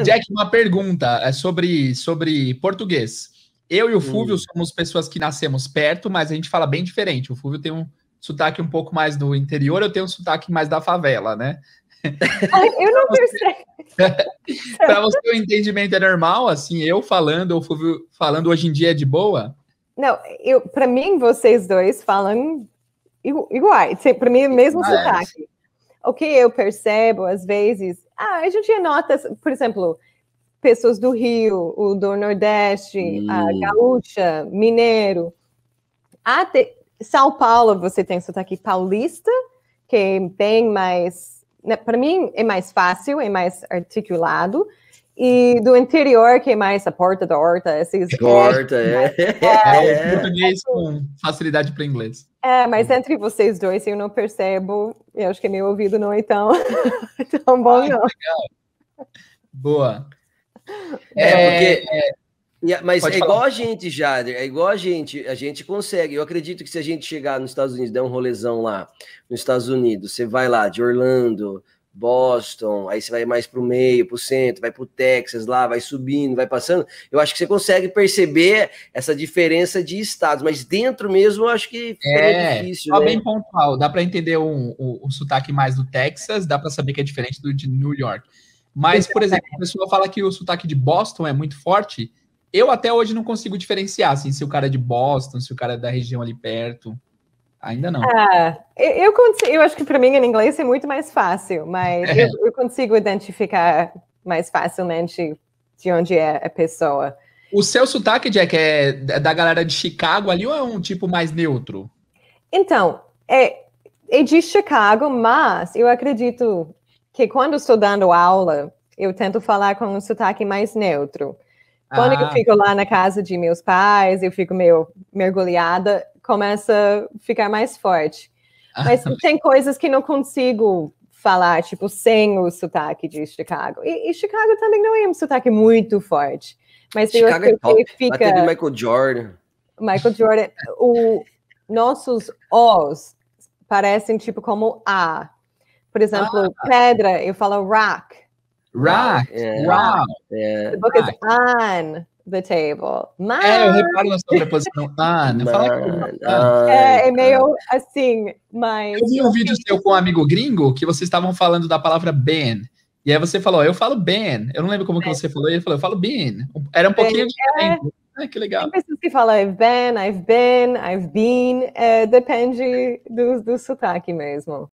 Jack, uma pergunta é sobre, sobre português. Eu e o Fúvio hum. somos pessoas que nascemos perto, mas a gente fala bem diferente. O Fúvio tem um sotaque um pouco mais do interior, eu tenho um sotaque mais da favela, né? eu não percebo. Para você o entendimento é normal, assim, eu falando, ou Fúvio falando hoje em dia é de boa? Não, eu, para mim vocês dois falam iguais, para mim é o mesmo ah, é. sotaque. O que eu percebo às vezes ah, a gente nota, por exemplo, pessoas do Rio, o do Nordeste, hum. a gaúcha, mineiro. Até ah, São Paulo, você tem sotaque paulista, que é bem mais... Né, Para mim, é mais fácil, é mais articulado. E do interior, que é mais a porta da horta, esses... Horta, é. é. é. é. português com facilidade para inglês. É, mas uhum. entre vocês dois eu não percebo, eu acho que meu ouvido não é tão, tão bom, não. Legal. Boa. É, é porque... É, mas Pode é falar. igual a gente, Jader, é igual a gente, a gente consegue. Eu acredito que se a gente chegar nos Estados Unidos, der um rolezão lá, nos Estados Unidos, você vai lá de Orlando, Boston, aí você vai mais para o meio, para o centro, vai para o Texas, lá vai subindo, vai passando. Eu acho que você consegue perceber essa diferença de estados, mas dentro mesmo eu acho que é, difícil. Só né? bem pontual, dá para entender o sotaque mais do Texas, dá para saber que é diferente do de New York. Mas, por exemplo, a pessoa fala que o sotaque de Boston é muito forte. Eu até hoje não consigo diferenciar assim, se o cara é de Boston, se o cara é da região ali perto. Ainda não. Ah, eu, consigo, eu acho que para mim em inglês é muito mais fácil, mas é. eu, eu, consigo identificar mais facilmente de onde é a pessoa. O seu sotaque, Jack, é da galera de Chicago ali ou é um tipo mais neutro? Então, é, é de Chicago, mas eu acredito que quando estou dando aula, eu tento falar com um sotaque mais neutro. Quando ah. eu fico lá na casa de meus pais, eu fico meio mergulhada, começa a ficar mais forte. Ah. Mas tem coisas que não consigo falar, tipo, sem o sotaque de Chicago. E, e Chicago também não é um sotaque muito forte. Mas tem Chicago é top. que fica... Lá Michael Jordan. Michael Jordan. O... Nossos Os parecem tipo como A. Por exemplo, ah. pedra, eu falo rock. Rock. Rock. Yeah. É, rock. Yeah. The book rock. is on the table. Mas... É, eu reparo na sobreposição. Ah, não fala que é, é meio assim, mas. Eu vi um vídeo seu com um amigo gringo que vocês estavam falando da palavra ben. E aí você falou, eu falo ben. Eu não lembro como que você falou, ele falou, eu falo ben. Era um ben, pouquinho é. diferente. É... Ah, que legal. Tem pessoas que falam I've been, I've been, I've been. É, depende do, do sotaque mesmo.